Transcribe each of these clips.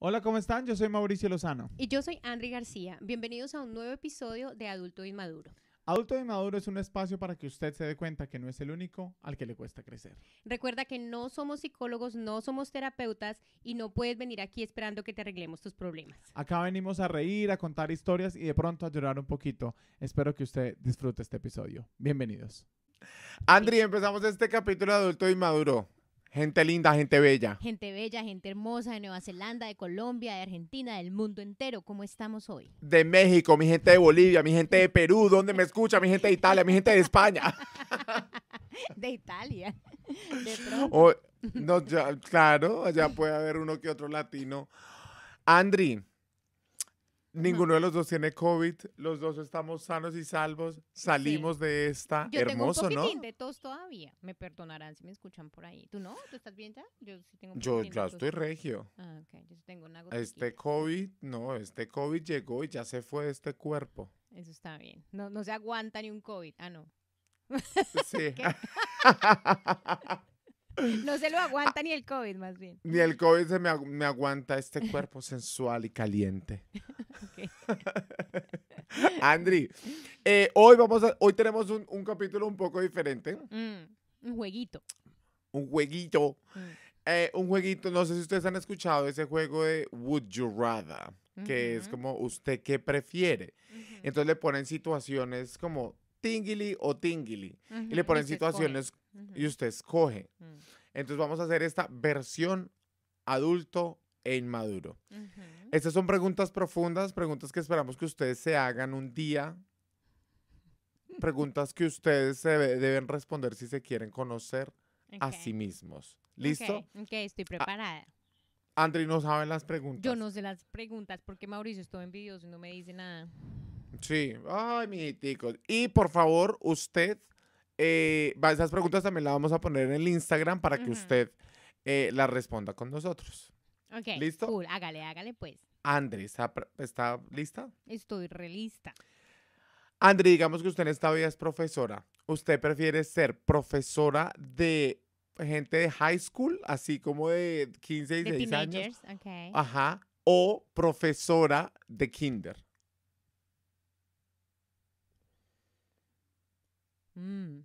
Hola, ¿cómo están? Yo soy Mauricio Lozano. Y yo soy Andri García. Bienvenidos a un nuevo episodio de Adulto Inmaduro. Adulto Inmaduro es un espacio para que usted se dé cuenta que no es el único al que le cuesta crecer. Recuerda que no somos psicólogos, no somos terapeutas y no puedes venir aquí esperando que te arreglemos tus problemas. Acá venimos a reír, a contar historias y de pronto a llorar un poquito. Espero que usted disfrute este episodio. Bienvenidos. Andri, empezamos este capítulo de Adulto Inmaduro. Gente linda, gente bella. Gente bella, gente hermosa de Nueva Zelanda, de Colombia, de Argentina, del mundo entero. ¿Cómo estamos hoy? De México, mi gente de Bolivia, mi gente de Perú, ¿dónde me escucha? Mi gente de Italia, mi gente de España. de Italia. De claro, allá puede haber uno que otro latino. Andri, Ninguno de los dos tiene COVID, los dos estamos sanos y salvos, salimos de esta. Yo Hermoso, tengo un poquitín de tos todavía, me perdonarán si me escuchan por ahí. ¿Tú no? ¿Tú estás bien ya? Yo sí tengo Yo ya estoy regio. Ah, yo tengo una Este COVID, no, este COVID llegó y ya se fue de este cuerpo. Eso está bien, no, no se aguanta ni un COVID, ah, no. Sí. No se lo ah. aguanta ni el COVID, más bien. Ni el COVID se me, aguanta este cuerpo sensual y caliente. Andri, eh, hoy, vamos hoy tenemos un, capítulo un poco diferente. Mm, un jueguito. Un jueguito. Mm. Eh, un jueguito, no sé si ustedes han escuchado ese juego de Would You Rather, que es como usted qué prefiere. Entonces le ponen situaciones como tingly o tingly. Y le ponen situaciones situaciones y usted escoge. Mm. Entonces vamos a hacer esta versión adulto e inmaduro. Estas son preguntas profundas, preguntas que esperamos que ustedes se hagan un día, preguntas que ustedes deben responder si se quieren conocer a sí mismos. ¿Listo? Ok, estoy preparada. no saben las preguntas. Yo no sé las preguntas porque Mauricio estuvo en videos y no me dice nada. Sí, ay, mi tico. Y por favor, usted eh, esas preguntas también las vamos a poner en el Instagram para que usted eh, las responda con nosotros. Ok. ¿Listo? Cool, hágale, hágale pues. Andri, ¿está, lista? Estoy realista Andri, digamos que usted en esta vida es profesora. ¿Usted prefiere ser profesora de gente de high school, así como de 15, 16 años? Ajá. O profesora de kinder. Mm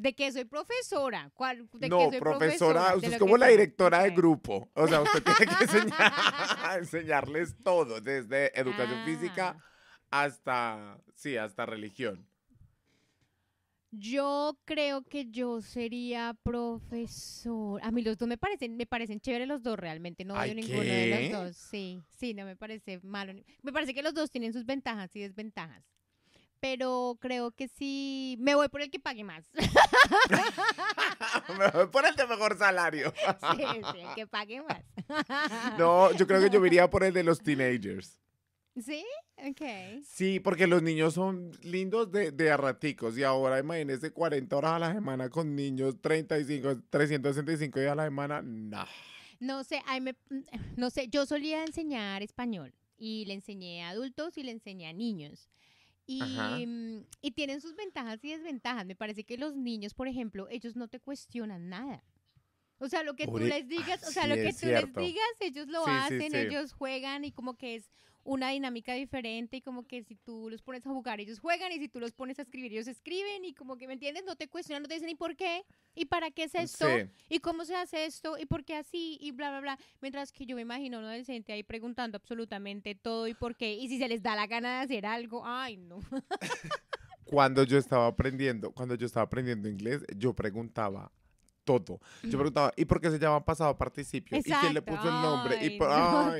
de qué soy profesora. no, profesora, usted es como la directora de grupo. O sea, usted tiene que enseñarles todo, desde educación física ah. hasta, sí, hasta religión. Yo creo que yo sería profesor. A mí los dos me parecen, me parecen chéveres los dos realmente. No veo ninguno de los dos. Sí, sí, no me parece malo. Me parece que los dos tienen sus ventajas y desventajas pero creo que sí me voy por el que pague más. me voy por el de mejor salario. sí, sí, el que pague más. no, yo creo que yo iría por el de los teenagers. ¿Sí? Ok. Sí, porque los niños son lindos de, de raticos. y ahora imagínese 40 horas a la semana con niños, 35, 365 días a la semana, no. No sé, no sé, yo solía enseñar español y le enseñé a adultos y le enseñé a niños. Mm, y, tienen sus ventajas y desventajas. Me parece que los niños, por ejemplo, ellos no te cuestionan nada. O sea, lo que tú les digas, o sea, lo que tú les digas, ellos lo hacen, ellos juegan y como que es una dinámica diferente y como que si tú los pones a jugar ellos juegan y si tú los pones a escribir ellos escriben y como que, ¿me entiendes? No te cuestionan, no te dicen ¿y por qué? ¿Y para qué es esto? ¿Y cómo se hace esto? ¿Y por qué así? Y bla, bla, bla. Mientras que yo me imagino a un adolescente ahí preguntando absolutamente todo y por qué. Y si se les da la gana de hacer algo, ay, no. cuando yo estaba aprendiendo, cuando yo estaba aprendiendo inglés, yo preguntaba todo. Yo preguntaba, ¿y por qué se llama pasado participio? ¿Y quién le puso el nombre? qué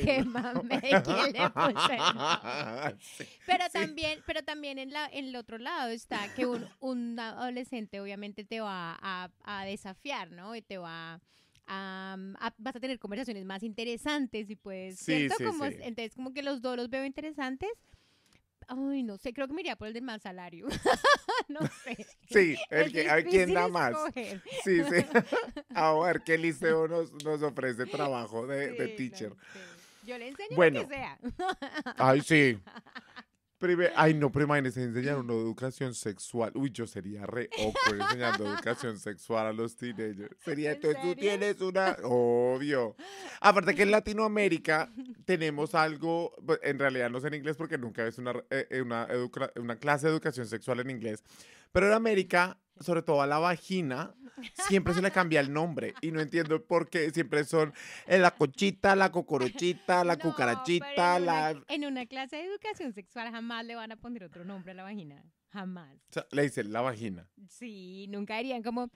¿quién le puso pero también, pero también en, el otro lado está que un, adolescente obviamente te va a, desafiar, ¿no? Y te va a vas a tener conversaciones más interesantes y pues, como, sí. Entonces, como que los dos los veo interesantes ay, no sé, creo que me iría por el de más salario. no sé. Sí, el que, a quien da más. Sí, sí. a ver, ¿qué liceo nos, nos ofrece trabajo de, teacher? Yo le enseño lo que sea. Ay, sí. ay, no, pero imagínense enseñar una educación sexual. Uy, yo sería re awkward enseñando educación sexual a los teenagers. Sería, tú, tú, tienes una. Obvio. Aparte que en Latinoamérica tenemos algo, pues, en realidad no sé en inglés porque nunca ves una, eh, eh, una, una clase de educación sexual en inglés, pero en América sobre todo a la vagina, siempre se le cambia el nombre y no entiendo por qué siempre son eh, la cochita, la cocorochita, la cucarachita, la... en una clase de educación sexual jamás le van a poner otro nombre a la vagina, jamás. le dicen la vagina. Sí, nunca dirían como...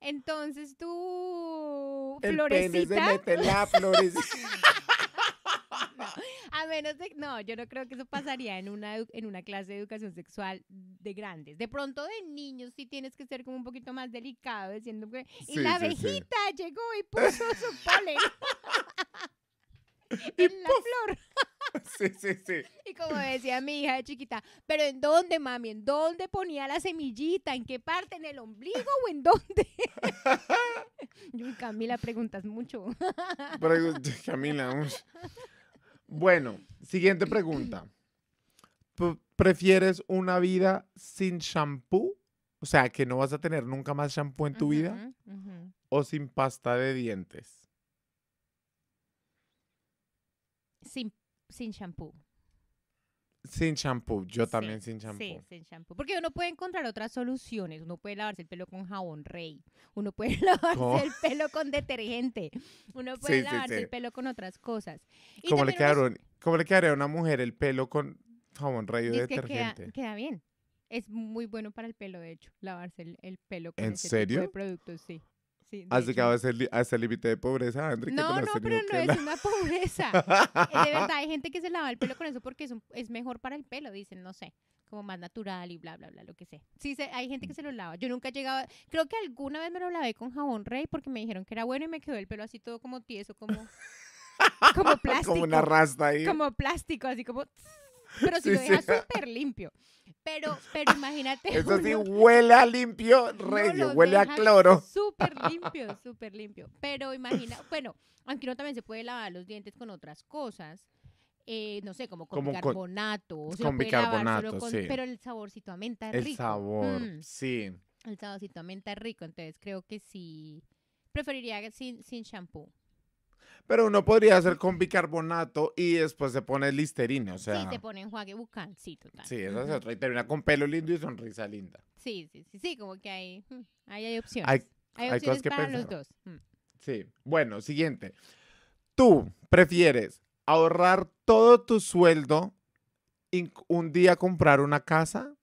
Entonces tú... El Pene la florecita. A menos de, no, yo no creo que eso pasaría en una, en una clase de educación sexual de grandes. De pronto de niños sí tienes que ser como un poquito más delicado, diciendo que... y la abejita llegó y puso su polen en la flor. Sí, sí, sí. Y como decía mi hija de chiquita, pero ¿en dónde, mami? ¿En dónde ponía la semillita? ¿En qué parte? ¿En el ombligo o en dónde? Camila, preguntas mucho. Camila, vamos. Bueno, siguiente pregunta. ¿Prefieres una vida sin shampoo? O sea, que no vas a tener nunca más shampoo en tu vida. ¿O sin pasta de dientes? Sin, sin shampoo. Sin champú, yo también sin champú. Sí, sin champú. Porque uno puede encontrar otras soluciones. Uno puede lavarse el pelo con jabón rey. Uno puede lavarse el pelo con detergente. Uno puede lavarse el pelo con otras cosas. ¿Cómo, le quedaría a una mujer el pelo con jabón rey o detergente? queda, bien. Es muy bueno para el pelo, de hecho, lavarse el, pelo con ¿En tipo de productos, sí. Has llegado hasta el límite de pobreza, André. No, no, este pero no es una pobreza. Eh, de verdad, hay gente que se lava el pelo con eso porque es, es mejor para el pelo, dicen, no sé como más natural y bla, bla, bla, lo que sé. Sí, hay gente que se lo lava. Yo nunca he llegado, creo que alguna vez me lo lavé con jabón rey porque me dijeron que era bueno y me quedó el pelo así todo como tieso, como, plástico. como una rasta ahí. Como plástico, así como pero si lo dejas súper limpio. Pero, pero imagínate. Eso sí huele a limpio, regio, huele a cloro. Súper limpio, súper limpio. Pero imagina, bueno, aunque no también se puede lavar los dientes con otras cosas. Eh, no sé, como con como bicarbonato. Con, o bicarbonato, Pero el saborcito a menta es rico. El sabor, mm. sí. El saborcito a menta es rico, entonces creo que sí. Preferiría sin, sin shampoo. Pero uno podría hacer con bicarbonato y después se pone listerine, o sea. Sí, te pone enjuague bucal, sí, total. Sí, esa es otra. Y termina con pelo lindo y sonrisa linda. Sí, sí, sí, sí como que hay, mm, hay, hay opciones. Hay, hay opciones cosas que para los dos. Mm. Sí. Bueno, siguiente. ¿Tú prefieres ahorrar todo tu sueldo y un día comprar una casa?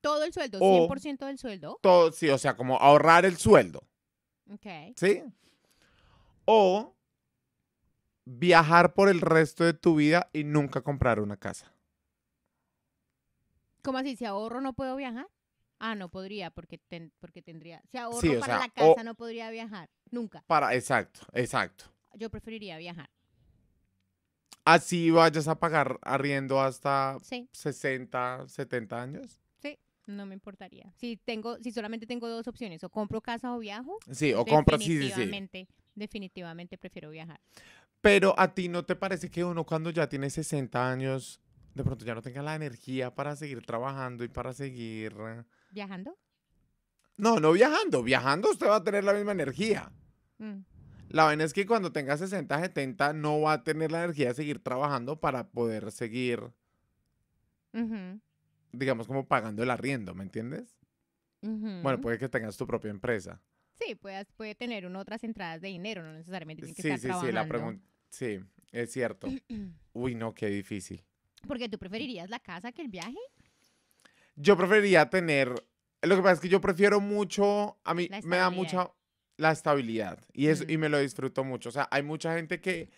Todo el sueldo, 100% del sueldo. sí, o sea, como ahorrar el sueldo. Ok. ¿Sí? O viajar por el resto de tu vida y nunca comprar una casa. ¿Cómo así? Si ahorro no puedo viajar. Ah, no podría, porque, porque tendría. Si ahorro para la casa, no podría viajar. Nunca. Para, exacto, exacto. Yo preferiría viajar. Así vayas a pagar arriendo hasta 60, 70 años. Sí, no me importaría. Si tengo, si solamente tengo dos opciones, o compro casa o viajo. Sí, o compro, sí, Definitivamente prefiero viajar. Pero a ti no te parece que uno cuando ya tiene 60 años, de pronto ya no tenga la energía para seguir trabajando y para seguir... ¿Viajando? No, no viajando. Viajando usted va a tener la misma energía. Mm. La vaina es que cuando tenga 60, 70, no va a tener la energía de seguir trabajando para poder seguir, digamos, como pagando el arriendo, ¿me entiendes? Bueno, puede que tengas tu propia empresa. Sí, puedas puede tener otras entradas de dinero, no necesariamente tiene que sí, estar sí, Sí, la pregunta. Sí, es cierto. Uy, no, qué difícil. Porque tú preferirías la casa que el viaje. Yo preferiría tener. Lo que pasa es que yo prefiero mucho. A mí me da mucha la estabilidad. Y, es, y mm. me lo disfruto mucho. O sea, hay mucha gente que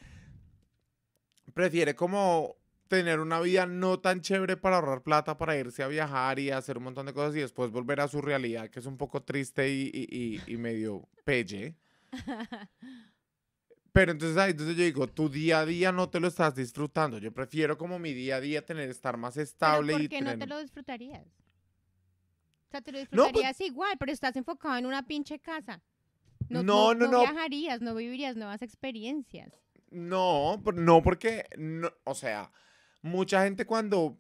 prefiere como tener una vida no tan chévere para ahorrar plata, para irse a viajar y hacer un montón de cosas y después volver a su realidad, que es un poco triste y, y, y, medio pelle. Pero entonces ahí entonces yo digo, tu día a día no te lo estás disfrutando. Yo prefiero como mi día a día tener estar más estable ¿Por qué no te lo disfrutarías? O sea, te lo pues disfrutarías igual, pero estás enfocado en una pinche casa. No, no, no, no, viajarías, no vivirías nuevas experiencias. No, no porque, o sea, mucha gente cuando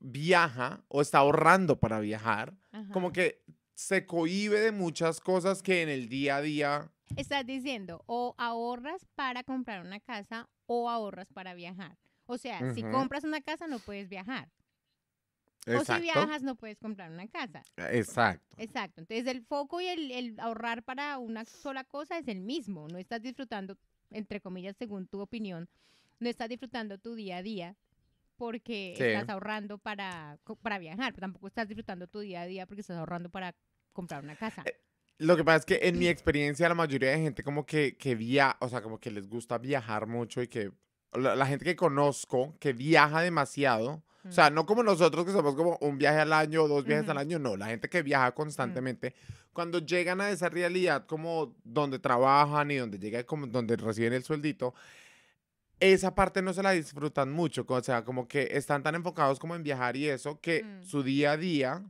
viaja o está ahorrando para viajar, como que se cohíbe de muchas cosas que en el día a día estás diciendo o ahorras para comprar una casa o ahorras para viajar. O sea, si compras una casa no puedes viajar. O si viajas no puedes comprar una casa. Ah, exacto. Exacto. Entonces el foco y el, ahorrar para una sola cosa es el mismo. No estás disfrutando, entre comillas, según tu opinión, no estás disfrutando tu día a día porque estás ahorrando para, para viajar, pero tampoco estás disfrutando tu día a día porque estás ahorrando para comprar una casa. Eh, lo que pasa es que en mi experiencia la mayoría de gente como que, que o sea, como que les gusta viajar mucho y que la, gente que conozco que viaja demasiado, o sea, mm. no como nosotros que somos como un viaje al año o dos viajes al año, no, la gente que viaja mm. constantemente, cuando llegan a esa realidad como donde trabajan y donde llega como donde reciben el sueldito, esa parte no se la disfrutan mucho, o sea, como que están tan enfocados como en viajar y eso que mm. su día a día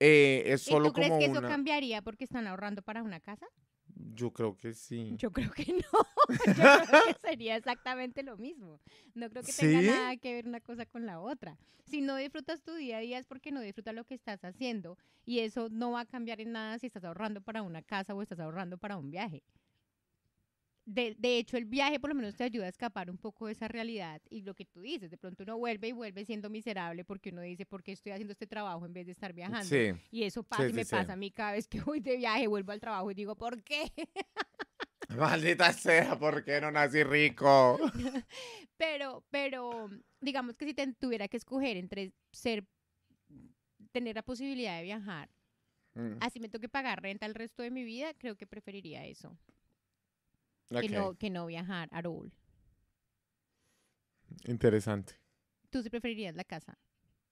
eh, solo ¿Y tú crees que eso cambiaría porque están ahorrando para una casa? Yo creo que sí. Yo creo que no. Yo creo que sería exactamente lo mismo. No creo que tenga nada que ver una cosa con la otra. Si no disfrutas tu día a día es porque no disfrutas lo que estás haciendo y eso no va a cambiar en nada si estás ahorrando para una casa o estás ahorrando para un viaje de, de, hecho, el viaje por lo menos te ayuda a escapar un poco de esa realidad y lo que tú dices, de pronto uno vuelve y vuelve siendo miserable porque uno dice, ¿por qué estoy haciendo este trabajo en vez de estar viajando? Y eso pasa y me pasa a mí cada vez que voy de viaje, vuelvo al trabajo y digo, ¿por qué? Maldita sea, ¿por qué no nací rico? pero, pero, digamos que si te tuviera que escoger entre ser, tener la posibilidad de viajar, mm. así me toque pagar renta el resto de mi vida, creo que preferiría eso que, no, viajar a all. Interesante. ¿Tú sí preferirías la casa?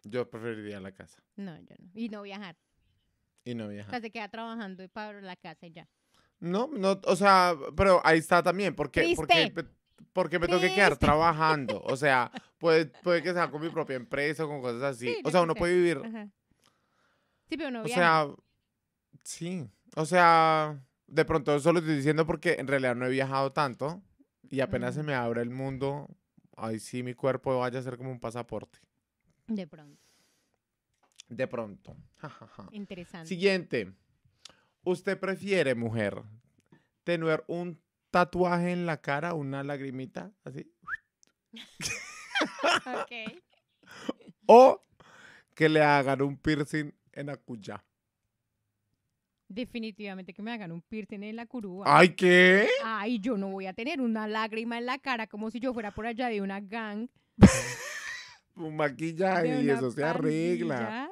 Yo preferiría la casa. No, yo no. Y no viajar. Y no viajar. O pues sea, se queda trabajando y para la casa y ya. No, no, o sea, pero ahí está también, porque, porque, porque, me tengo que quedar trabajando. O sea, puede, puede que sea con mi propia empresa o con cosas así. o sea, uno puede vivir. Sí, pero no viaja. O sea, sí. O sea, de pronto eso lo estoy diciendo porque en realidad no he viajado tanto y apenas se me abre el mundo, ahí sí mi cuerpo vaya a ser como un pasaporte. De pronto. De pronto. Interesante. Siguiente. ¿Usted prefiere, mujer, tener un tatuaje en la cara, una lagrimita, así? ok. o que le hagan un piercing en la cuya. Definitivamente que me hagan un piercing en la curúa. ¿Ay qué? Ay, yo no voy a tener una lágrima en la cara como si yo fuera por allá de una gang. un maquillaje y eso se arregla.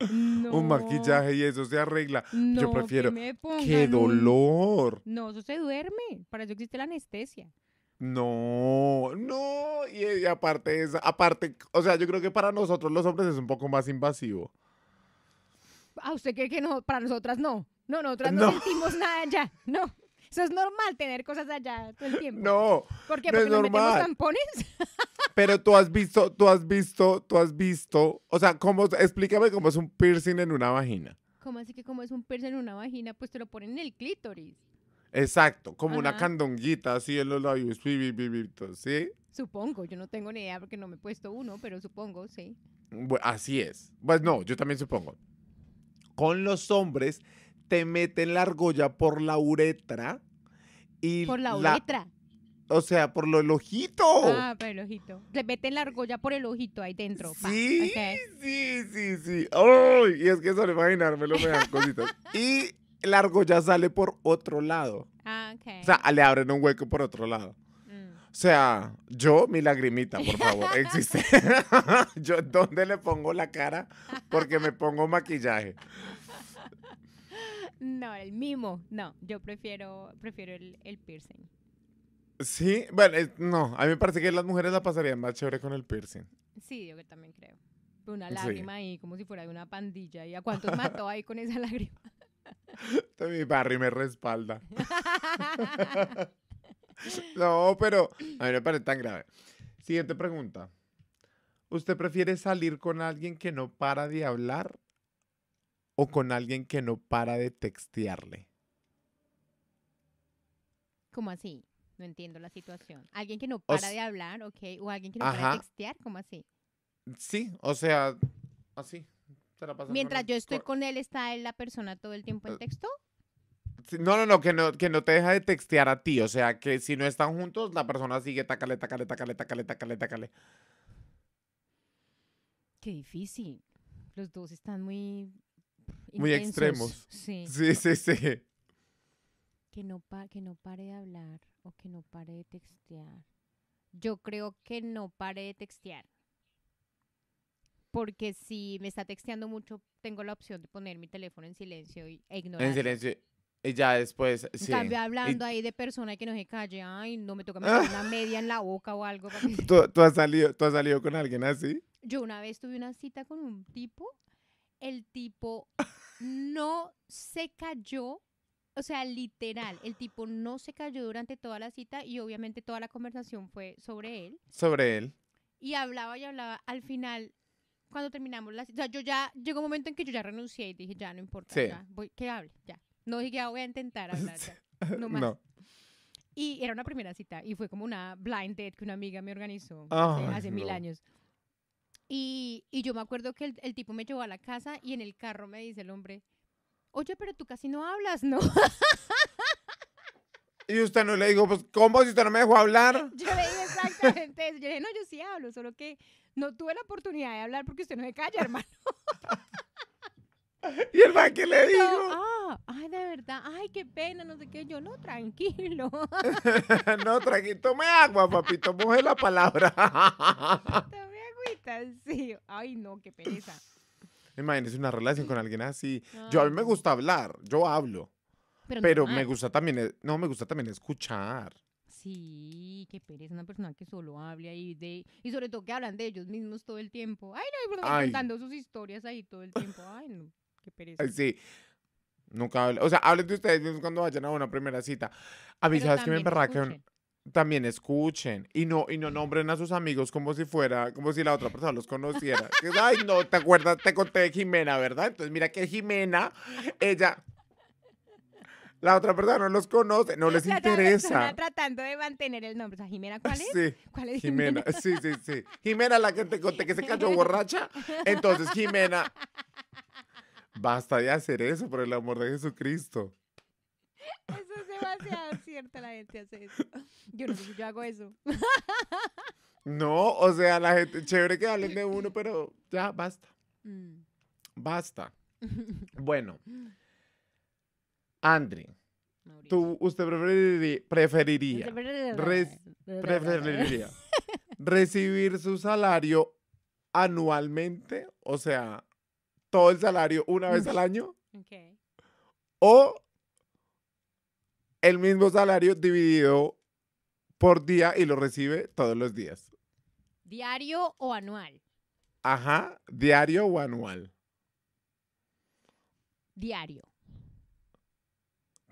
Un maquillaje y eso se arregla. yo prefiero. Que ¡Qué dolor! No, eso se duerme. Para eso existe la anestesia. No, no. Y, y aparte, esa, aparte, o sea, yo creo que para nosotros los hombres es un poco más invasivo. Ah, usted cree que no? Para nosotras no. No, nosotras no, sentimos nada allá. No. Eso es normal tener cosas allá todo el tiempo. No. ¿Por qué? Porque nos metemos tampones. Pero tú has visto, tú has visto, tú has visto. O sea, ¿cómo, explícame cómo es un piercing en una vagina. ¿Cómo así que cómo es un piercing en una vagina? Pues te lo ponen en el clítoris. Exacto, como una candonguita así en los labios, ¿sí? Supongo, yo no tengo ni idea porque no me he puesto uno, pero supongo, sí. así es. Pues no, yo también supongo con los hombres, te meten la argolla por la uretra y... Por la uretra. o sea, por el ojito. Ah, por el ojito. Le meten la argolla por el ojito ahí dentro. Sí, sí, sí, sí. y es que solo imaginármelo me dan cositas. y la argolla sale por otro lado. Ah, ok. O sea, le abren un hueco por otro lado. O sea, yo mi lagrimita, por favor, existe. yo dónde le pongo la cara porque me pongo maquillaje. No, el mimo, no, yo prefiero prefiero el, piercing. Sí, bueno, eh, no, a mí me parece que las mujeres la pasarían más chévere con el piercing. Sí, yo que también creo. Una lágrima ahí, como si fuera de una pandilla. ¿Y a cuántos mató ahí con esa lágrima? Mi Barry me respalda. No, pero a mí me parece tan grave. Siguiente pregunta. ¿Usted prefiere salir con alguien que no para de hablar o con alguien que no para de textearle? ¿Cómo así? No entiendo la situación. ¿Alguien que no para de hablar, ok? ¿O alguien que no para de textear? ¿Cómo así? Sí, o sea, así. Mientras yo estoy con él, ¿está él la persona todo el tiempo en eh, texto? No, no, no que, no, que no te deja de textear a ti. O sea, que si no están juntos, la persona sigue tacale, tacale, tacale, tacale, tacale, tacale. Qué difícil. Los dos están muy... Muy extremos. Sí. Sí, sí, sí. Que no, que no pare de hablar o que no pare de textear. Yo creo que no pare de textear. Porque si me está texteando mucho, tengo la opción de poner mi teléfono en silencio y, e ignorar. En silencio y ya después, sí. hablando ahí de persona que no se calle, ay, no me toca meter una media en la boca o algo. ¿Tú, has salido, ¿Tú has salido con alguien así? Yo una vez tuve una cita con un tipo, el tipo no se cayó, o sea, literal, el tipo no se cayó durante toda la cita y obviamente toda la conversación fue sobre él. Sobre él. Y hablaba y hablaba, al final cuando terminamos la cita. O sea, yo ya llegó un momento en que yo ya renuncié y dije, ya no importa, voy, que hable, ya. No dije, ya voy a intentar hablar. No más. Y era una primera cita y fue como una blind date que una amiga me organizó hace, mil años. Y, y, yo me acuerdo que el, el, tipo me llevó a la casa y en el carro me dice el hombre, oye, pero tú casi no hablas, ¿no? Y usted no le dijo, pues, ¿cómo si usted no me dejó hablar? Yo le dije exactamente eso. Yo le dije, no, yo sí hablo, solo que no tuve la oportunidad de hablar porque usted no se calla, hermano. ¿Y el man qué le dijo? Ah, ay, de verdad, ay, qué pena, no sé qué. Yo, no, tranquilo. no, tranquilo, tome agua, papito, moje la palabra. Tome agüita, sí. Ay, no, qué pereza. Imagínese una relación con alguien así. Yo a mí me gusta hablar, yo hablo. Pero, me gusta también, eh, no, me gusta también escuchar. Sí, qué pereza una persona que solo hable ahí de y sobre todo que hablan de ellos mismos todo el tiempo. Ay, no, y contando sus historias ahí todo el tiempo. Ay, no. Sí. Nunca hablen. O sea, hablen de ustedes cuando vayan a una primera cita. A mí, me Que también escuchen y no y no nombren a sus amigos como si fuera como si la otra persona los conociera ay no te acuerdas te conté de Jimena verdad entonces mira que Jimena ella la otra persona no los conoce no les interesa tratando de mantener el nombre o sea Jimena cuál es sí. cuál es Jimena? Jimena sí sí sí Jimena la que te conté que se cayó borracha entonces Jimena Basta de hacer eso, por el amor de Jesucristo. Eso es demasiado cierto, la gente hace eso. Yo no sé si yo hago eso. No, o sea, la gente, chévere que hablen de uno, pero ya, basta. Mm. Basta. Bueno, Andri, tú, usted preferiría, preferiría recibir su salario anualmente, o sea, todo el salario una vez al año. Ok. O el mismo salario dividido por día y lo recibe todos los días. ¿Diario o anual? Ajá, diario o anual. Diario.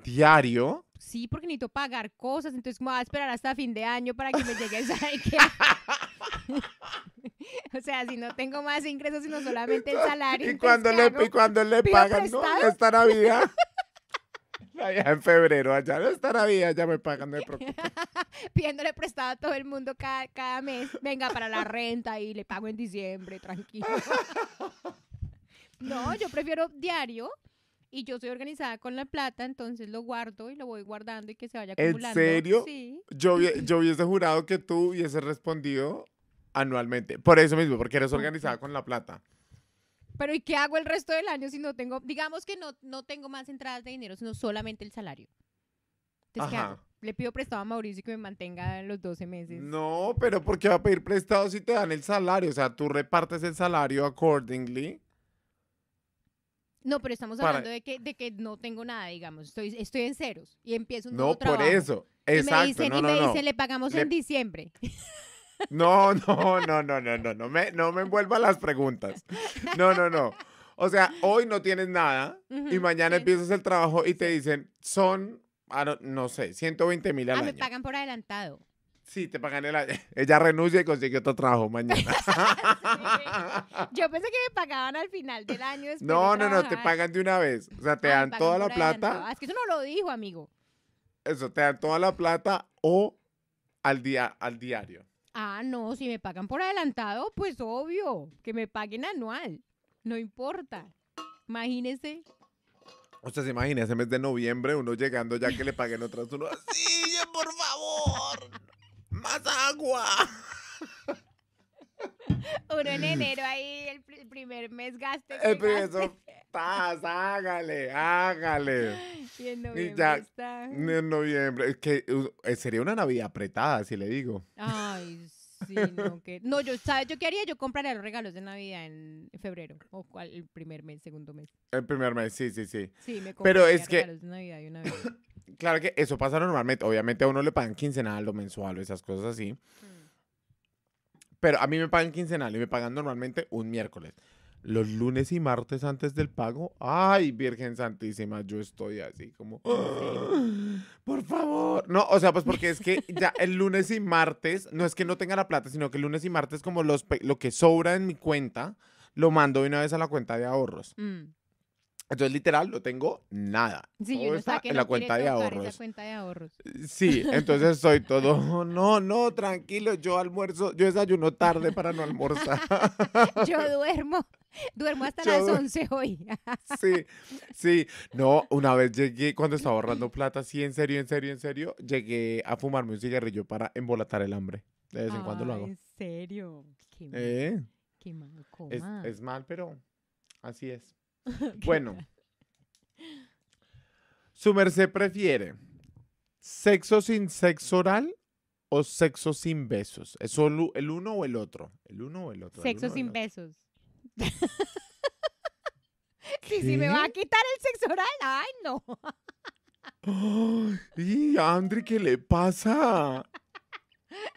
¿Diario? Sí, porque necesito pagar cosas, entonces me voy a ah, esperar hasta fin de año para que me llegue esa... o sea, si no tengo más ingresos, sino solamente el salario. Y cuando le, cuando le pagan, prestado? no, esta en febrero, allá estará bien, ya me pagan, no me preocupes. Pidiéndole prestado a todo el mundo cada, mes. Venga, para la renta y le pago en diciembre, tranquilo. no, yo prefiero diario y yo soy organizada con la plata, entonces lo guardo y lo voy guardando y que se vaya acumulando. ¿En serio? Sí. Yo, hubiese jurado que tú hubiese respondido anualmente. Por eso mismo, porque eres organizada con la plata. Pero ¿y qué hago el resto del año si no tengo, digamos que no, no tengo más entradas de dinero, sino solamente el salario? Entonces, Le pido prestado a Mauricio que me mantenga los 12 meses. No, pero ¿por qué va a pedir prestado si te dan el salario? O sea, tú repartes el salario accordingly. No, pero estamos hablando de, que, de que no tengo nada, digamos. Estoy, estoy en ceros y empiezo un no, nuevo trabajo. No, por eso. Exacto. Y me dicen, le pagamos en diciembre. No, no, no, no, no, no, no me, no me envuelva las preguntas. No, no, no. O sea, hoy no tienes nada y mañana empiezas el trabajo y te dicen, son, ah, no sé, 120 mil al ah, pagan por adelantado. Sí, te pagan el año. Ella renuncia y consigue otro trabajo mañana. Yo pensé que me pagaban al final del año. No, no, no, te pagan de una vez. O sea, te dan toda la plata. Ah, es que eso no lo dijo, amigo. Eso, te dan toda la plata o al, día, al diario. Ah, no, si me pagan por adelantado, pues obvio, que me paguen anual. No importa. Imagínese. O sea, se imagina ese mes de noviembre uno llegando ya que le paguen otras uno Sí, por favor. Más agua. Uno en enero ahí, el primer mes gaste. El estás, hágale, hágale. Y en noviembre ya, En noviembre, es que uh, eh, sería una Navidad apretada, si le digo. Ay, sí, no, que... No, yo, ¿sabes? ¿Yo qué haría? Yo compraría los regalos de Navidad en febrero, o cual, el primer mes, segundo mes. El primer mes, sí, sí, sí. Sí, me compraría Pero es regalos de Navidad una vez. claro que eso pasa normalmente. Obviamente a uno le pagan quincenal o mensual o esas cosas así. Mm. Pero a mí me pagan quincenal y me pagan normalmente un miércoles los lunes y martes antes del pago. Ay, Virgen Santísima, yo estoy así como, por favor. No, o sea, pues porque es que ya el lunes y martes, no es que no tenga la plata, sino que el lunes y martes como los, lo que sobra en mi cuenta, lo mando una vez a la cuenta de ahorros. Mm. Entonces, literal, no tengo nada. Sí, yo en la cuenta, de cuenta de ahorros. Eh, sí, entonces soy todo, oh, no, no, tranquilo, yo almuerzo, yo desayuno tarde para no almorzar. yo duermo Duermo hasta las 11 hoy. sí, sí. No, una vez llegué, cuando estaba ahorrando plata, sí, en serio, en serio, en serio, llegué a fumarme un cigarrillo para embolatar el hambre. De vez en cuando lo ah, hago. ¿En serio? Qué, eh, es, es, mal, pero así es. bueno. Su merced prefiere sexo sin sexo oral o sexo sin besos. ¿Es solo el uno o el otro? El uno o el otro. Sexo sin besos. ¿Y si me va a quitar el sexo oral? ¡Ay, no! ¡Y Andri, qué le pasa?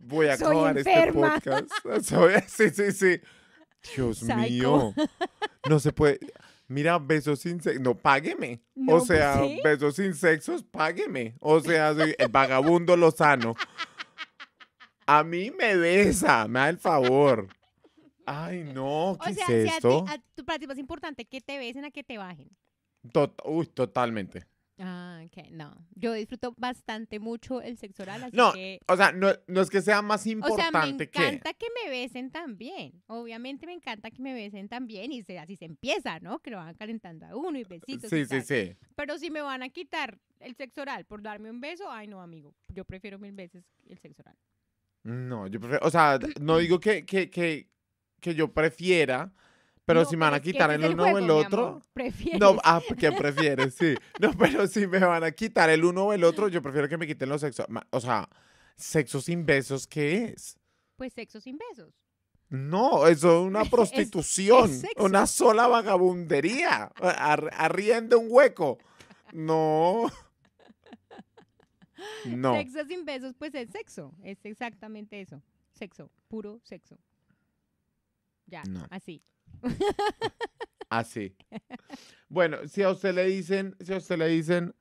Voy a acabar este podcast. sí, sí, sí. Dios mío. No se puede. Mira, besos sin sexo. No, págueme. o pues sea, besos sin sexos, págueme. O sea, el vagabundo sano A mí me besa, me da el favor. Ay, no, ¿qué o sea, es si A ti, a, para ti es pues, más importante que te besen a que te bajen. uy, totalmente. Ah, ok, no. Yo disfruto bastante mucho el sexo oral, así no, o sea, no, es que sea más importante que... O sea, me encanta que... me besen también. Obviamente me encanta que me besen también y así se empieza, ¿no? Que lo van calentando a uno y eh, besitos Sí, sí, sí. Pero si me van a quitar el sexo oral por darme un beso, ay, no, amigo. Yo prefiero mil veces el sexo oral. No, yo prefiero... O sea, no digo que, que que yo prefiera, pero si me van a quitar el uno o el otro. No, ah, ¿qué prefieres? Sí. No, pero si me van a quitar el uno o el otro, yo prefiero que me quiten los sexos. O sea, sexo sin besos, ¿qué es? Pues sexo sin besos. No, eso es una prostitución, una sola vagabundería, arriendo un hueco. No. No. Sexo sin besos, pues es sexo, es exactamente eso, sexo, puro sexo. Ya, así. Así. Bueno, si a usted le dicen, si a usted le dicen,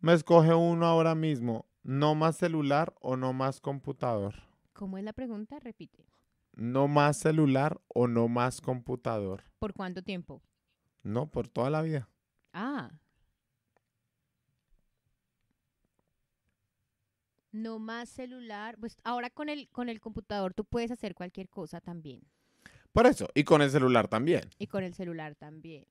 me escoge uno ahora mismo, no más celular o no más computador. ¿Cómo es la pregunta? Repite. No más celular o no más computador. ¿Por cuánto tiempo? No, por toda la vida. Ah. No más celular, pues ahora con el con el computador tú puedes hacer cualquier cosa también. Por eso, y con el celular también. Y con el celular también.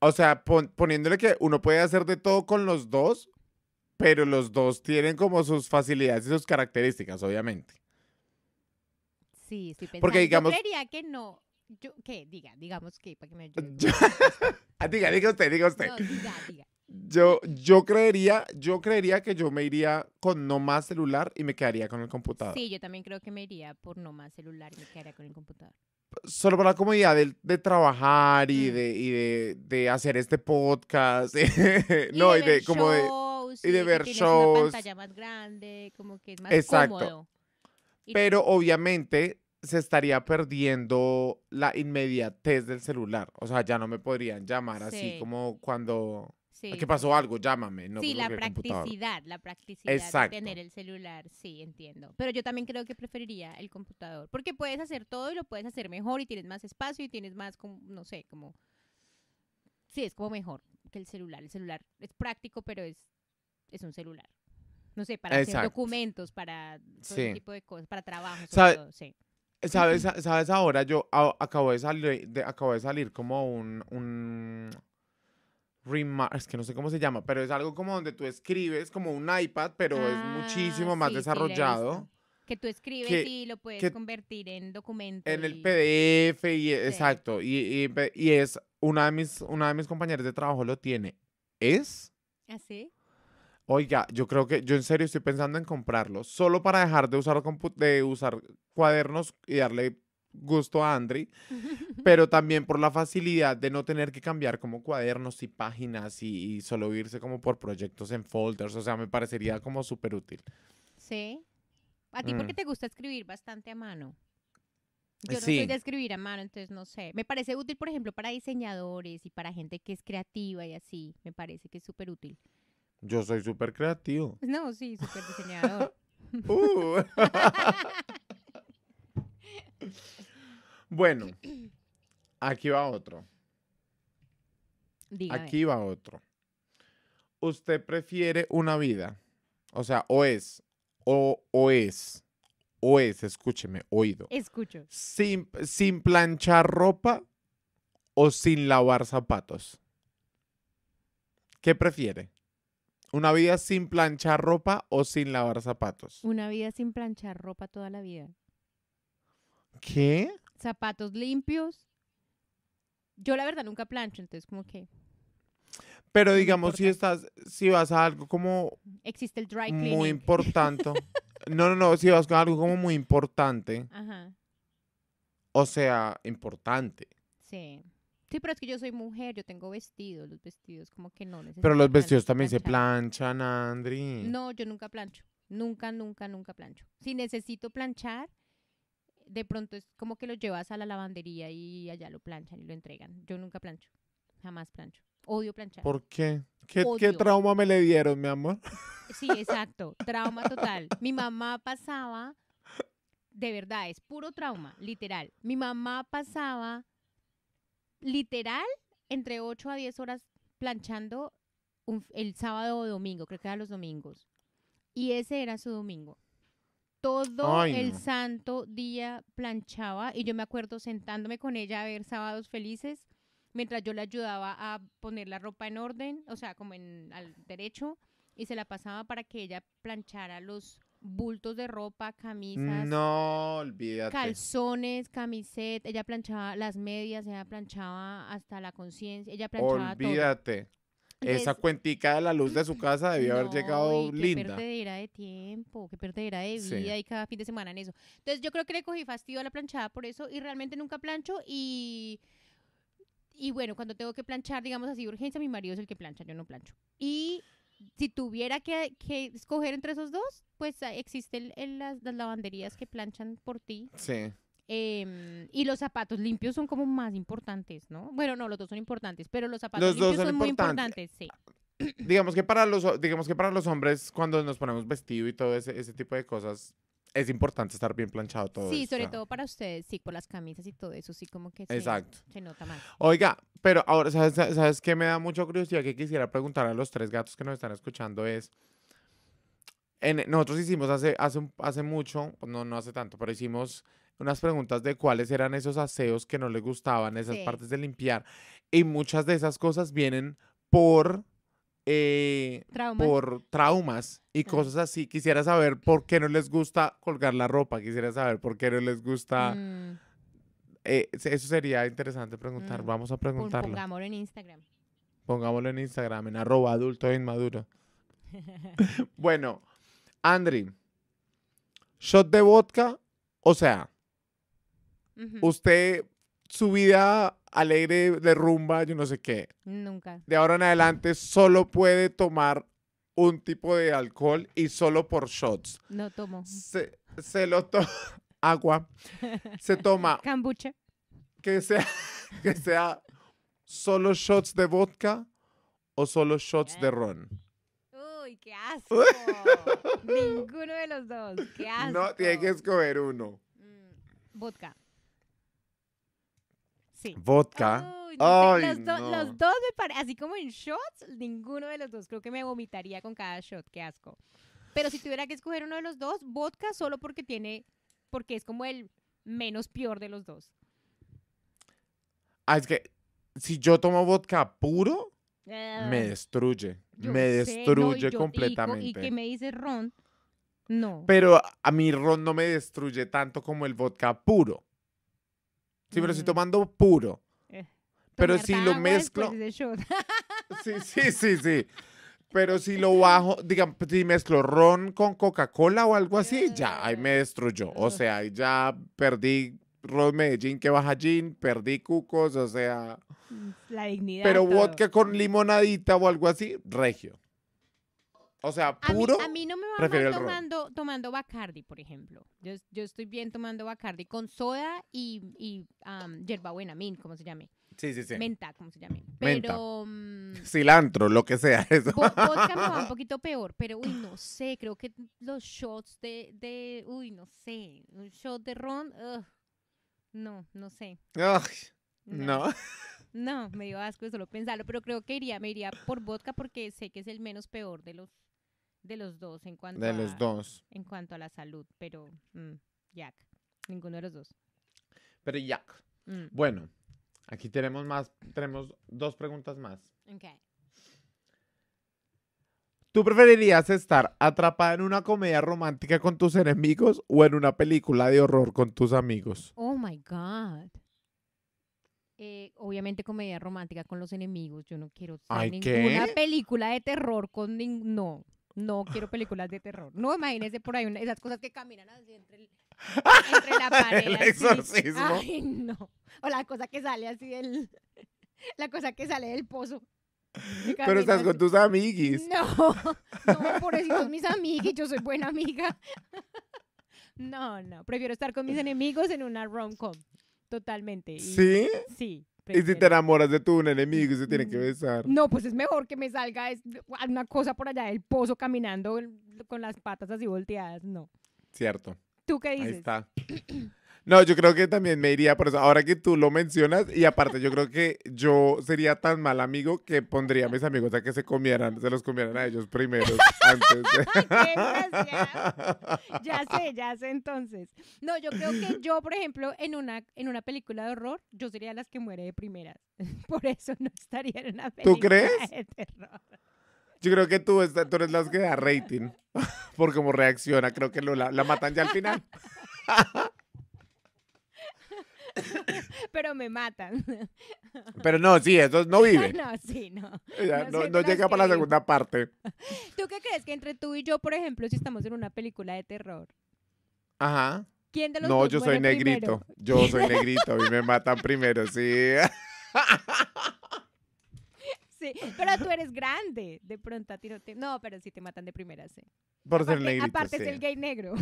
O sea, poniéndole que uno puede hacer de todo con los dos, pero los dos tienen como sus facilidades y sus características, obviamente. Sí, sí, pensando. Porque digamos... Yo que no. Yo, ¿Qué? Diga, digamos que, para diga, diga usted, diga usted. diga, diga. Yo, yo creería, yo creería que yo me iría con no más celular y me quedaría con el computador. Sí, yo también creo que me iría por no más celular y me quedaría con el computador. Solo por la comodidad de, de trabajar y, mm. de, y de, de, hacer este podcast. Y no, y de, como de, y de ver shows. Una pantalla más grande, como que es más Exacto. Pero obviamente se estaría perdiendo la inmediatez del celular. O sea, ya no me podrían llamar así como cuando es que pasó algo, llámame. No sí, la practicidad, la practicidad de tener el celular, sí, entiendo. Pero yo también creo que preferiría el computador, porque puedes hacer todo y lo puedes hacer mejor y tienes más espacio y tienes más, no sé, como... Sí, es como mejor que el celular. El celular es práctico, pero es, es un celular. No sé, para hacer documentos, para todo tipo de cosas, para trabajo. sí. ¿sabes, ¿Sabes ahora? Yo acabo de salir, de, de salir como un Remarks, que no sé cómo se llama, pero es algo como donde tú escribes como un iPad, pero es ah, muchísimo más desarrollado. que tú escribes y lo puedes convertir en documento. En el PDF, y, exacto. Y, y, es, una de, mis, una de mis compañeras de trabajo lo tiene. ¿Es? ¿Así? ¿Ah, Oiga, yo creo que yo en serio estoy pensando en comprarlo, solo para dejar de usar, de usar cuadernos y darle gusto a Andri, pero también por la facilidad de no tener que cambiar como cuadernos y páginas y, solo irse como por proyectos en folders. O sea, me parecería como súper útil. Sí. A ti por porque mm. te gusta escribir bastante a mano. Yo no soy de escribir a mano, entonces no sé. Me parece útil, por ejemplo, para diseñadores y para gente que es creativa y así. Me parece que es súper útil. Yo soy súper creativo. No, sí, súper diseñador. uh. Bueno, aquí va otro. Aquí va otro. ¿Usted prefiere una vida? O sea, o es, o, es, o es, escúcheme, oído. Escucho. Sin, sin planchar ropa o sin lavar zapatos. ¿Qué prefiere? ¿Una vida sin planchar ropa o sin lavar zapatos? Una vida sin planchar ropa toda la vida. ¿Qué? zapatos limpios. Yo la verdad nunca plancho, entonces como que... Pero digamos, si estás, si vas a algo como... Existe el dry cleaning. Muy importante. no, no, no, si vas con algo como muy importante. Ajá. O sea, importante. Sí. Sí, pero es que yo soy mujer, yo tengo vestidos, los vestidos como que no necesito. Pero los vestidos también se planchan, Andri. No, yo nunca plancho. Nunca, nunca, nunca plancho. Si necesito planchar, de pronto es como que lo llevas a la lavandería y allá lo planchan y lo entregan. Yo nunca plancho, jamás plancho. Odio planchar. ¿Por qué? ¿Qué, trauma me le dieron, mi amor? Eh, sí, exacto, trauma total. Mi mamá pasaba, de verdad, es puro trauma, literal. Mi mamá pasaba, literal, entre 8 a 10 horas planchando el sábado o domingo, creo que era los domingos. Y ese era su domingo todo el santo día planchaba y yo me acuerdo sentándome con ella a ver sábados felices mientras yo le ayudaba a poner la ropa en orden, o sea, como en al derecho y se la pasaba para que ella planchara los bultos de ropa, camisas, No, calzones, camisetas. ella planchaba las medias, ella planchaba hasta la conciencia, ella planchaba todo. olvídate. Esa cuentica de la luz de su casa debió haber llegado qué linda. Qué de tiempo, qué perdedera de vida y cada fin de semana en eso. Entonces yo creo que le cogí fastidio a la planchada por eso y realmente nunca plancho y... Y bueno, cuando tengo que planchar, digamos así, urgencia, mi marido es el que plancha, yo no plancho. Y si tuviera que, escoger entre esos dos, pues ah, existen las, lavanderías que planchan por ti. Sí. Em, y los zapatos limpios son como más importantes, ¿no? Bueno, no, los dos son importantes, pero los zapatos los limpios dos son, importantes. muy importantes, sí digamos que para los digamos que para los hombres cuando nos ponemos vestido y todo ese, tipo de cosas es importante estar bien planchado todo. Sí, sobre todo para ustedes, sí, por las camisas y todo eso, sí, como que Se, nota más. Oiga, pero ahora, ¿sabes, qué me da mucho curiosidad que quisiera preguntar a los tres gatos que nos están escuchando? Es, en, nosotros hicimos hace, hace, hace mucho, no, no hace tanto, pero hicimos unas preguntas de cuáles eran esos aseos que no les gustaban, esas partes de limpiar. Y muchas de esas cosas vienen por... Eh, ¿Traumas? por traumas y cosas así. Quisiera saber por qué no les gusta colgar la ropa, quisiera saber por qué no les gusta... Mm. Eh, eso sería interesante preguntar, mm. vamos a preguntarlo. Pongámoslo en Instagram. Pongámoslo en Instagram, en arroba adulto inmaduro. bueno, Andri, ¿shot de vodka? O sea, Usted, su vida alegre de rumba, yo no sé qué. Nunca. De ahora en adelante solo puede tomar un tipo de alcohol y solo por shots. No tomo. Se, se lo toma agua. Se toma. Cambuche. Que sea, que sea solo shots de vodka o solo shots de eh. ron. Uy, qué asco. Ninguno de los dos. Qué asco. No, tiene que escoger uno. Mm, vodka. Vodka. los, dos me parecen, así como en shots, ninguno de los dos. Creo que me vomitaría con cada shot, qué asco. Pero si tuviera que escoger uno de los dos, vodka solo porque tiene, porque es como el menos peor de los dos. Ah, es que si yo tomo vodka puro, ah. me destruye. Me destruye completamente. Y, que me dice ron, no. Pero a mi ron no me destruye tanto como el vodka puro. Sí, pero estoy tomando puro. Eh, pero si lo pues, mezclo. Sí, sí, sí, sí. Pero si lo bajo, digamos, si mezclo ron con Coca-Cola o algo así, ya, ahí me ah. destruyó. O sea, ya perdí ron Medellín que baja gin, perdí cucos, o sea. Mm, la dignidad. Pero vodka con limonadita o algo así, regio. O sea, puro. A mí, no me va mal tomando, tomando Bacardi, por ejemplo. Yo, estoy bien tomando Bacardi con soda y, y min, como se llame. Sí, sí, sí. Menta, como se llame. Pero. Mm, Cilantro, lo que sea. Vodka me va un poquito peor, pero uy, no sé. Creo que los shots de. uy, no sé. Un shot de ron. no, no sé. no. no. me dio asco de solo pensarlo, pero creo que iría, me iría por vodka porque sé que es el menos peor de los de los dos en cuanto de a, los dos. En cuanto a la salud, pero mm, Jack, ninguno de los dos. Pero Jack. Mm. Bueno, aquí tenemos más, tenemos dos preguntas más. Okay. ¿Tú preferirías estar atrapada en una comedia romántica con tus enemigos o en una película de horror con tus amigos? Oh my God. Eh, obviamente comedia romántica con los enemigos. Yo no quiero en ninguna película de terror con ninguno no quiero películas de terror. No, imagínese por ahí una, esas cosas que caminan así entre, entre la pared. el exorcismo. no. O la cosa que sale así del. La cosa que sale del pozo. Pero estás con tus amiguis. No, no, por son mis amiguis, yo soy buena amiga. No, no, prefiero estar con mis enemigos en una rom-com, totalmente. Sí, y si te enamoras de tu un enemigo y se tiene que besar. No, pues es mejor que me salga una cosa por allá del pozo caminando con las patas así volteadas, no. Cierto. ¿Tú qué dices? Ahí está. No, yo creo que también me iría por eso. Ahora que tú lo mencionas, y aparte, yo creo que yo sería tan mal amigo que pondría a mis amigos a que se comieran, se los comieran a ellos primero. Ya sé, ya sé entonces. No, yo creo que yo, por ejemplo, en una, en una película de horror, yo sería las que muere de primeras. Por eso no estaría en una película ¿Tú crees? de Yo creo que tú, eres las que da rating por cómo reacciona. Creo que la matan ya al final. Pero me matan. Pero no, sí, eso no vive. No, sí, no. no, llega para la segunda parte. ¿Tú qué crees que entre tú y yo, por ejemplo, si estamos en una película de terror? Ajá. ¿Quién de los No, yo soy negrito. Yo soy negrito. y me matan primero, sí. Sí, pero tú eres grande. De pronto a no pero sí te matan de primera, sí. Por aparte, ser negrito, Aparte es el gay negro.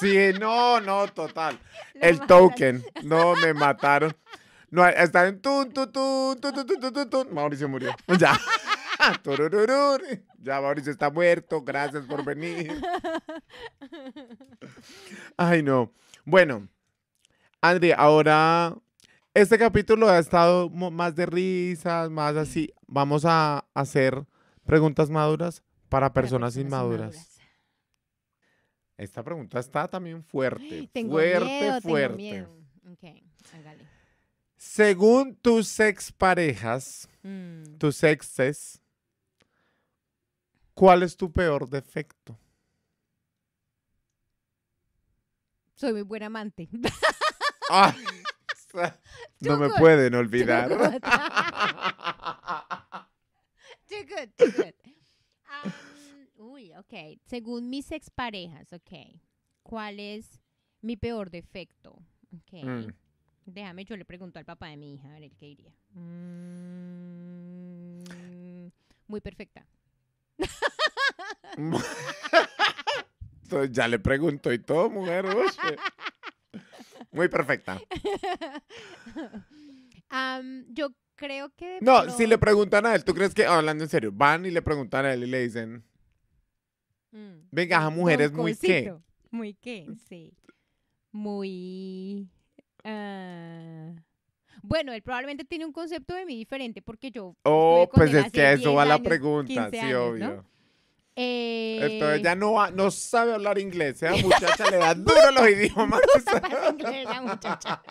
Sí, no, no, total. el token. No, me mataron. No, están en tun, tun, tun, tun, tun, Mauricio murió. Ya. Ya Mauricio está muerto. Gracias por venir. Ay, no. Bueno, André, ahora este capítulo ha estado más de risas, más así. Vamos a hacer preguntas maduras para personas, inmaduras. Esta pregunta está también fuerte. fuerte, fuerte. Según tus exparejas, mm. tus exes, ¿cuál es tu peor defecto? Soy muy buen amante. Ah, no me pueden olvidar. good, good ok. Según mis exparejas, ok. ¿Cuál es mi peor defecto? Mm. Déjame, yo le pregunto al papá de mi hija, a ver el qué diría. Mm, muy perfecta. ya le pregunto y todo, mujer. Eh. Muy perfecta. yo creo que. No, si le preguntan a él, ¿tú crees que, hablando en serio, van y le preguntan a él y le dicen, Mm. Venga, a mujeres muy qué. Muy qué, sí. Muy... Ah, bueno, él probablemente tiene un concepto de mí diferente porque yo... Oh, pues es que eso va la pregunta, sí, obvio. Entonces eh, ya no, no sabe hablar inglés. Esa ¿eh? muchacha le da duro los idiomas. inglés, muchacha.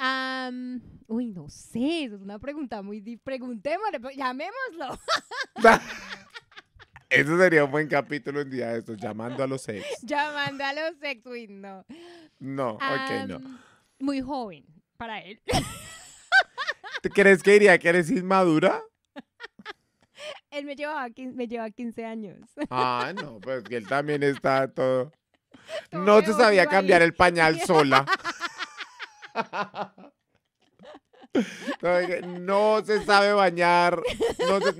um, Uy, no sé, es una pregunta muy difícil. Preguntémosle, llamémoslo. Eso sería un buen capítulo en día de estos, llamando a los ex. Llamando a los ex, uy, no. No, ok, no. Muy joven para él. ¿Te crees que diría que eres inmadura? Él me llevaba, me 15 años. Ah, no, pues que él también está todo. no te sabía cambiar el pañal sola. No, se sabe bañar,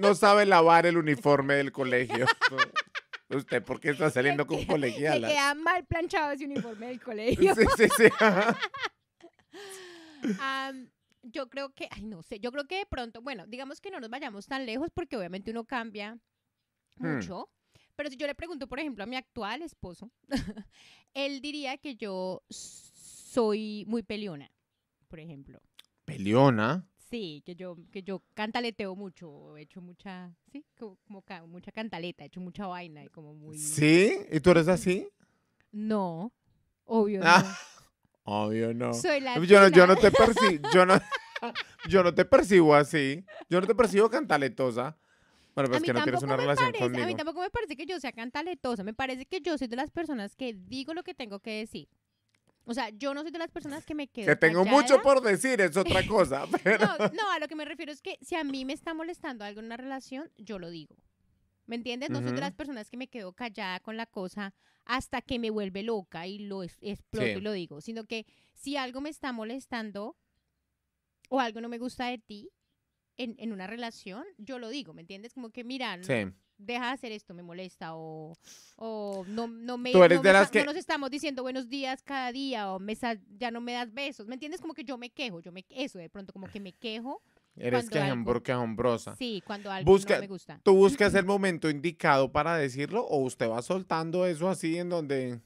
no, sabe lavar el uniforme del colegio. ¿Usted por qué está saliendo con colegialas? Se ha mal planchado ese uniforme del colegio. Sí, sí, sí. yo creo que, ay, no sé, yo creo que de pronto, bueno, digamos que no nos vayamos tan lejos porque obviamente uno cambia hmm. mucho. Pero si yo le pregunto, por ejemplo, a mi actual esposo, él diría que yo soy muy peleona, por ejemplo peleona. Sí, que yo, que yo cantaleteo mucho, he hecho mucha, sí, como, mucha cantaleta, he hecho mucha vaina y como muy... ¿Sí? ¿Y tú eres así? No, obvio ah, no. Obvio no. Soy la yo, no yo no te percibo, yo no, yo no te así, yo no te percibo cantaletosa. Bueno, pues a que no tienes una relación parece, conmigo. A mí tampoco me parece que yo sea cantaletosa, me parece que yo soy de las personas que digo lo que tengo que decir. O sea, yo no soy de las personas que me quedo. Que tengo mucho por decir, es otra cosa. no, a lo que me refiero es que si a mí me está molestando algo en una relación, yo lo digo. ¿Me entiendes? No soy de las personas que me quedo callada con la cosa hasta que me vuelve loca y lo exploto y lo digo. Sino que si algo me está molestando o algo no me gusta de ti en, una relación, yo lo digo. ¿Me entiendes? Como que, mira, deja de hacer esto, me molesta o, no, no me, que... nos estamos diciendo buenos días cada día o me ya no me das besos, ¿me entiendes? Como que yo me quejo, yo me eso de pronto como que me quejo. Eres quejumbrosa. Sí, cuando algo me gusta. ¿Tú buscas el momento indicado para decirlo o usted va soltando eso así en donde...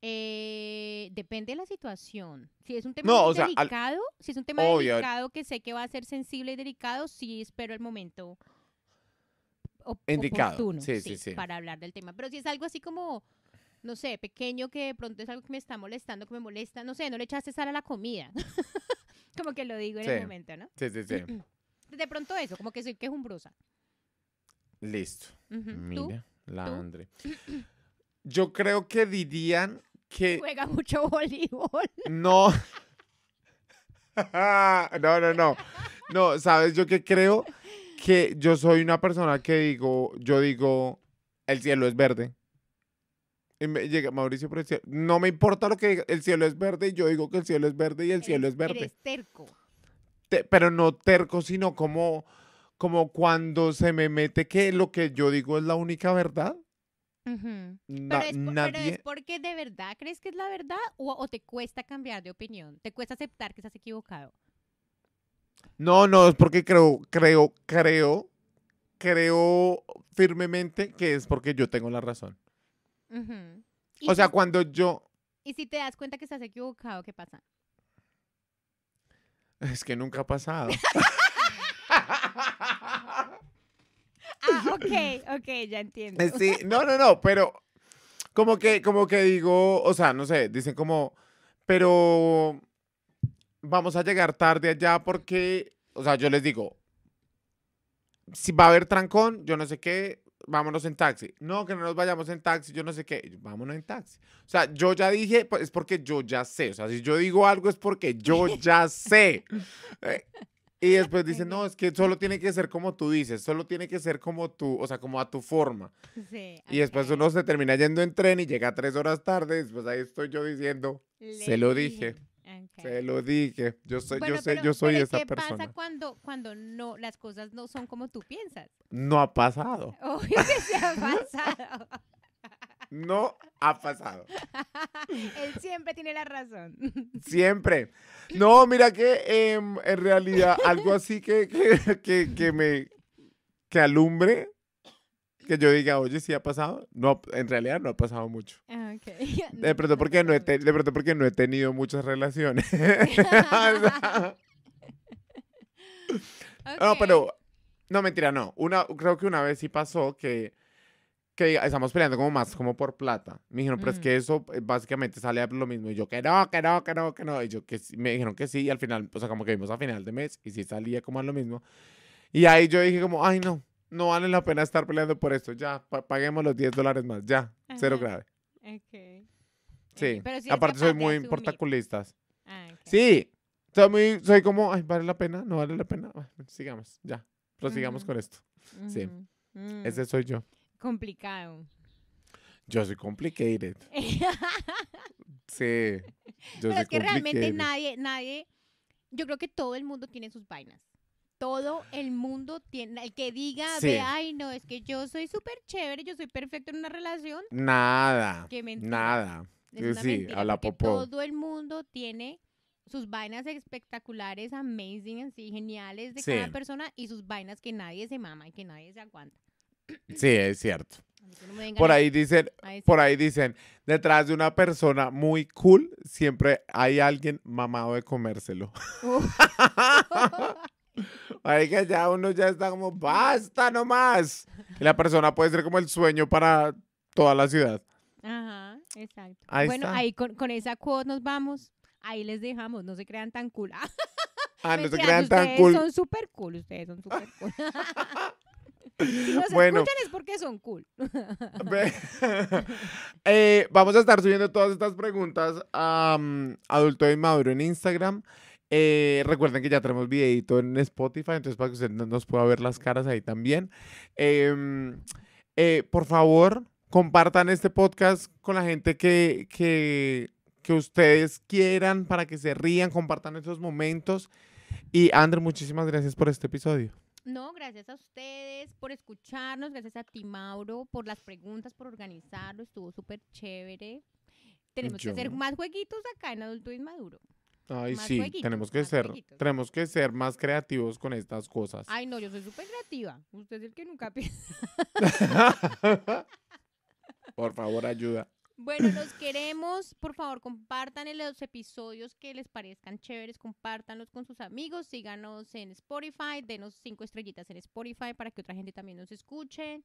Eh, depende de la situación. Si es un tema delicado, si es un tema delicado que sé que va a ser sensible y delicado, sí espero el momento indicado. Para hablar del tema. Pero si es algo así como, no sé, pequeño, que de pronto es algo que me está molestando, que me molesta, no sé, no le echaste sal a la comida. como que lo digo en el momento, ¿no? Sí, sí, sí. De pronto eso, como que soy quejumbrosa. Listo. brusa listo Mira, la André Yo creo que dirían que... Juega mucho voleibol. No. no, no, no. No, ¿sabes yo qué creo? que yo soy una persona que digo, yo digo, el cielo es verde. Y me llega Mauricio por No me importa lo que diga, el cielo es verde y yo digo que el cielo es verde y el cielo es verde. Eres terco. pero no terco, sino como, como cuando se me mete que lo que yo digo es la única verdad. pero, es nadie... porque de verdad crees que es la verdad o te cuesta cambiar de opinión, te cuesta aceptar que estás equivocado. No, no, es porque creo, creo, creo, creo firmemente que es porque yo tengo la razón. O sea, cuando yo... ¿Y si te das cuenta que estás equivocado, qué pasa? Es que nunca ha pasado. ah, ok, ok, ya entiendo. Sí, no, no, no, pero como que, como que digo, o sea, no sé, dicen como, pero vamos a llegar tarde allá porque, o sea, yo les digo, si va a haber trancón, yo no sé qué, vámonos en taxi. No, que no nos vayamos en taxi, yo no sé qué, vámonos en taxi. O sea, yo ya dije, pues, es porque yo ya sé. O sea, si yo digo algo es porque yo ya sé. Eh, y después dicen, no, es que solo tiene que ser como tú dices, solo tiene que ser como tú, o sea, como a tu forma. Sí, y después uno se termina yendo en tren y llega tres horas tarde, pues ahí estoy yo diciendo, se lo dije. Se lo dije, yo soy, yo sé, yo soy esa persona. ¿Qué pasa cuando, cuando no, las cosas no son como tú piensas? No ha pasado. se ha pasado. No ha pasado. Él siempre tiene la razón. Siempre. No, mira que em, en realidad algo así que, que, me que alumbre que yo diga, oye, sí ha pasado. No, en realidad no ha pasado mucho. Ah, de pronto porque no he, de pronto porque no he tenido muchas relaciones. No, pero no mentira, no. Una creo que una vez sí pasó que que estamos peleando como más como por plata. Me dijeron, pero es que mm. eso eh, básicamente sale a lo mismo. Y yo, que no, que no, que no, que no. Y yo, que me dijeron que sí. Y al final, o sea, como que vimos a final de mes y sí salía como a lo mismo. Y ahí yo dije como, ay, no, no vale la pena estar peleando por esto, ya, paguemos los 10 dólares más, ya, cero grave. Okay. Sí, Pero aparte soy muy portaculistas. Ah, Sí, soy, muy, soy como, ay, vale la pena, no vale la pena, sigamos, ya, prosigamos con esto. Sí, mm. ese soy yo. Complicado. Yo soy complicated. sí. Yo Pero es que realmente nadie, nadie, yo creo que todo el mundo tiene sus vainas todo el mundo tiene, el que diga, de ay, no, es que yo soy súper chévere, yo soy perfecto en una relación. Nada. Nada. sí, mentira, a la popó. Todo el mundo tiene sus vainas espectaculares, amazing, así, geniales de cada persona y sus vainas que nadie se mama y que nadie se aguanta. Sí, es cierto. por ahí dicen, por ahí dicen, detrás de una persona muy cool siempre hay alguien mamado de comérselo. que ya uno ya está como, basta nomás. Y la persona puede ser como el sueño para toda la ciudad. Ajá, exacto. bueno, ahí con, con esa quote nos vamos. Ahí les dejamos, no se crean tan cool. Ah, no se crean tan cool. Son súper cool, ustedes son súper cool. Si bueno, escuchan es porque son cool. Eh, vamos a estar subiendo todas estas preguntas a um, Adulto maduro en Instagram. Eh, recuerden que ya tenemos videito en Spotify, entonces para que usted nos pueda ver las caras ahí también. Em, eh, por favor, compartan este podcast con la gente que, que, ustedes quieran para que se rían, compartan esos momentos. Y andre muchísimas gracias por este episodio. No, gracias a ustedes por escucharnos, gracias a ti, Mauro, por las preguntas, por organizarlo, estuvo súper chévere. Tenemos que hacer más jueguitos acá en Adulto Inmaduro. Ay, sí, tenemos que ser, tenemos que ser más creativos con estas cosas. Ay, no, yo soy súper creativa. Usted es el que nunca piensa. Por favor, ayuda. Bueno, nos queremos. Por favor, compartan los episodios que les parezcan chéveres. Compártanlos con sus amigos. Síganos en Spotify. Denos cinco estrellitas en Spotify para que otra gente también nos escuche.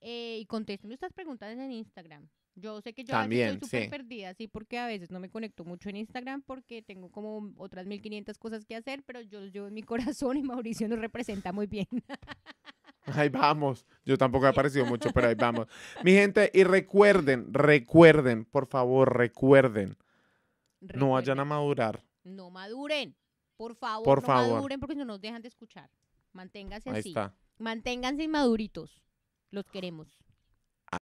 Eh, y contesten nuestras preguntas en Instagram. Yo sé que yo También, estoy súper perdida, sí, porque a veces no me conecto mucho en Instagram porque tengo como otras 1500 cosas que hacer, pero yo, yo en mi corazón y Mauricio nos representa muy bien. Ahí vamos. Yo tampoco he aparecido mucho, pero ahí vamos. Mi gente, y recuerden, recuerden, por favor, recuerden. No vayan a madurar. No maduren. Por favor, por no maduren porque no nos dejan de escuchar. Manténganse así. Manténganse inmaduritos. Los queremos.